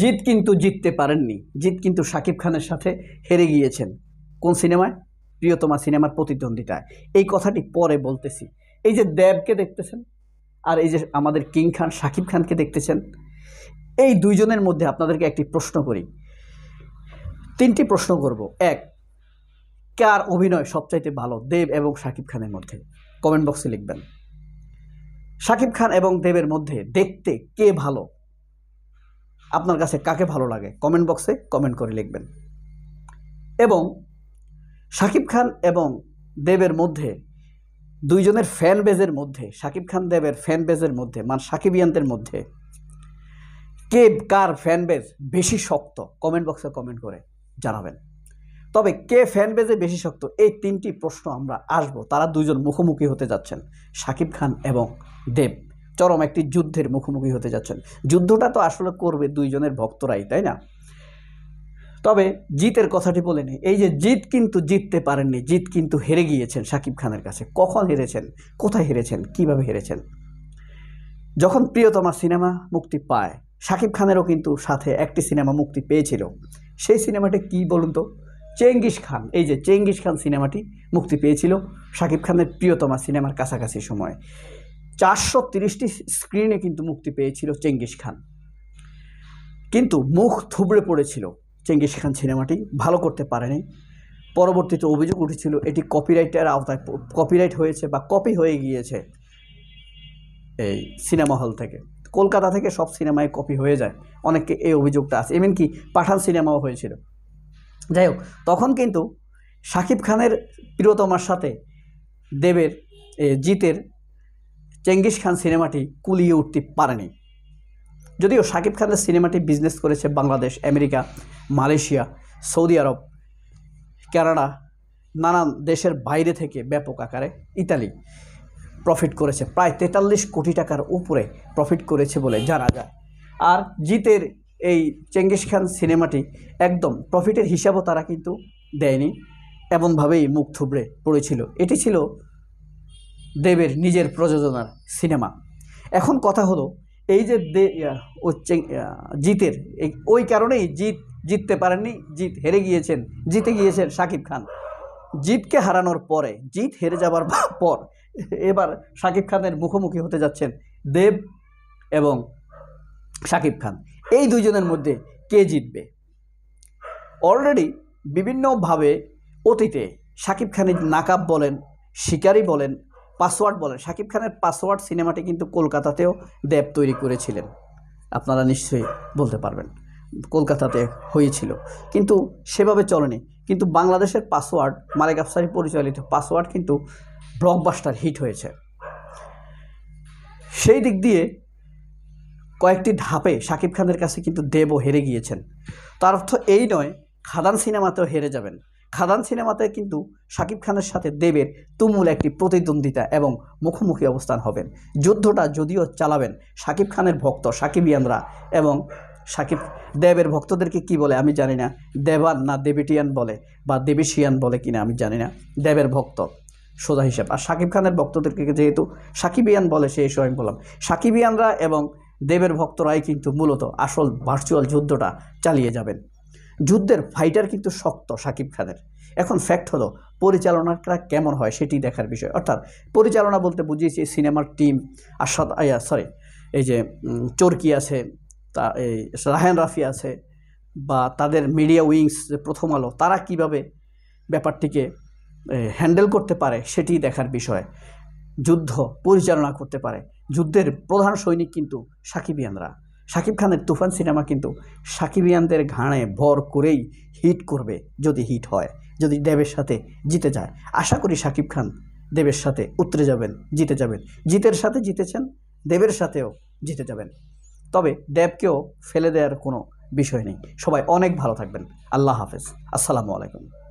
জিত কিন্তু জিততে পারেননি জিত কিন্তু শাকিব খানের সাথে হেরে গিয়েছেন কোন সিনেমায় প্রিয়তমা সিনেমার প্রতিদ্বন্দ্বিতায় এই কথাটি পরে বলতেছি এই যে দেবকে দেখতেছেন আর এই যে আমাদের কিং খান শাকিব খানকে দেখতেছেন এই দুইজনের মধ্যে আপনাদেরকে একটি প্রশ্ন করি তিনটি প্রশ্ন করব এক কার অভিনয় সবচাইতে ভালো দেব এবং শাকিব খানের মধ্যে কমেন্ট বক্সে লিখবেন শাকিব খান এবং দেবের মধ্যে দেখতে কে ভালো আপনার কাছে কাকে ভালো লাগে কমেন্ট বক্সে কমেন্ট করে লিখবেন এবং শাকিব খান এবং দেবের মধ্যে দুইজনের ফ্যান বেজের মধ্যে শাকিব খান দেবের ফ্যান বেজের মধ্যে মান শাকিবিয়ানদের মধ্যে কে কার ফ্যান বেজ বেশি শক্ত কমেন্ট বক্সে কমেন্ট করে জানাবেন তবে কে ফ্যান বেজে বেশি শক্ত এই তিনটি প্রশ্ন আমরা আসব তারা দুজন মুখোমুখি হতে যাচ্ছেন শাকিব খান এবং দেব চরম একটি যুদ্ধের মুখোমুখি হতে যাচ্ছেন যুদ্ধটা তো আসলে করবে দুইজনের ভক্তরাই তাই না তবে জিতের কথাটি বলে এই যে জিত কিন্তু জিততে পারেননি জিত কিন্তু হেরে গিয়েছেন শাকিব খানের কাছে কখন হেরেছেন কোথায় হেরেছেন কিভাবে হেরেছেন যখন প্রিয়তমা সিনেমা মুক্তি পায় শাকিব খানেরও কিন্তু সাথে একটি সিনেমা মুক্তি পেয়েছিল সেই সিনেমাটি কি বলুন তো চেঙ্গিস খান এই যে চেঙ্গিস খান সিনেমাটি মুক্তি পেয়েছিল শাকিব খানের প্রিয়তমা সিনেমার কাছাকাছি সময় চারশো তিরিশটি স্ক্রিনে কিন্তু মুক্তি পেয়েছিল চেঙ্গিস খান কিন্তু মুখ থুবড়ে পড়েছিল চেঙ্গিস খান সিনেমাটি ভালো করতে পারেনি পরবর্তীতে অভিযোগ উঠেছিল এটি কপিরাইটের আওতায় কপিরাইট হয়েছে বা কপি হয়ে গিয়েছে এই সিনেমা হল থেকে কলকাতা থেকে সব সিনেমায় কপি হয়ে যায় অনেককে এই অভিযোগটা আছে এমনকি পাঠান সিনেমাও হয়েছিল যাই হোক তখন কিন্তু শাকিব খানের প্রিয়তমার সাথে দেবের জিতের চেঙ্গিস খান সিনেমাটি কুলিয়ে উঠতে পারেনি যদিও শাকিব খানের সিনেমাটি বিজনেস করেছে বাংলাদেশ আমেরিকা মালয়েশিয়া সৌদি আরব কানাডা নানান দেশের বাইরে থেকে ব্যাপক আকারে ইতালি প্রফিট করেছে প্রায় তেতাল্লিশ কোটি টাকার উপরে প্রফিট করেছে বলে জানা যায় আর জিতের এই চেঙ্গিস খান সিনেমাটি একদম প্রফিটের হিসাবও তারা কিন্তু দেয়নি এমনভাবেই মুখ থুবড়ে পড়েছিল এটি ছিল দেবের নিজের প্রযোজনার সিনেমা এখন কথা হলো এই যে দে ও জিতের ওই কারণেই জিত জিততে পারেননি জিত হেরে গিয়েছেন জিতে গিয়েছেন শাকিব খান জিতকে হারানোর পরে জিত হেরে যাবার পর এবার শাকিব খানের মুখোমুখি হতে যাচ্ছেন দেব এবং শাকিব খান এই দুজনের মধ্যে কে জিতবে অলরেডি বিভিন্নভাবে অতীতে শাকিব খানের নাকাব বলেন শিকারি বলেন পাসওয়ার্ড বলেন শাকিব খানের পাসওয়ার্ড সিনেমাটি কিন্তু কলকাতাতেও দেব তৈরি করেছিলেন আপনারা নিশ্চয়ই বলতে পারবেন কলকাতাতে হয়েছিল কিন্তু সেভাবে চলেনি কিন্তু বাংলাদেশের পাসওয়ার্ড মালিক আফসারি পরিচালিত পাসওয়ার্ড কিন্তু ব্লকবাস্টার হিট হয়েছে সেই দিক দিয়ে কয়েকটি ধাপে শাকিব খানের কাছে কিন্তু দেবও হেরে গিয়েছেন তার অর্থ এই নয় খাদান সিনেমাতেও হেরে যাবেন খাদান সিনেমাতে কিন্তু শাকিব খানের সাথে দেবের তুমুল একটি প্রতিদ্বন্দ্বিতা এবং মুখোমুখি অবস্থান হবেন যুদ্ধটা যদিও চালাবেন শাকিব খানের ভক্ত ইয়ানরা এবং সাকিব দেবের ভক্তদেরকে কি বলে আমি জানি না দেবান না দেবিটিয়ান বলে বা দেবিশিয়ান বলে কিনা আমি জানি না দেবের ভক্ত সোজা হিসাব আর সাকিব খানের ভক্তদেরকে যেহেতু ইয়ান বলে সেই সময় বললাম ইয়ানরা এবং দেবের ভক্তরাই কিন্তু মূলত আসল ভার্চুয়াল যুদ্ধটা চালিয়ে যাবেন যুদ্ধের ফাইটার কিন্তু শক্ত সাকিব খানের এখন ফ্যাক্ট হলো পরিচালনাটা কেমন হয় সেটি দেখার বিষয় অর্থাৎ পরিচালনা বলতে বুঝিয়েছি সিনেমার টিম আশাদ আয়া সরি এই যে চরকি আছে তা এই রাহেন রাফি আছে বা তাদের মিডিয়া উইংস যে প্রথম আলো তারা কিভাবে ব্যাপারটিকে হ্যান্ডেল করতে পারে সেটি দেখার বিষয় যুদ্ধ পরিচালনা করতে পারে যুদ্ধের প্রধান সৈনিক কিন্তু সাকিবিয়ানরা শাকিব খানের তুফান সিনেমা কিন্তু সাকিবিয়ানদের ঘাড়ে ভর করেই হিট করবে যদি হিট হয় যদি দেবের সাথে জিতে যায় আশা করি শাকিব খান দেবের সাথে উতরে যাবেন জিতে যাবেন জিতের সাথে জিতেছেন দেবের সাথেও জিতে যাবেন তবে দেবকেও ফেলে দেওয়ার কোনো বিষয় নেই সবাই অনেক ভালো থাকবেন আল্লাহ হাফেজ আসসালামু আলাইকুম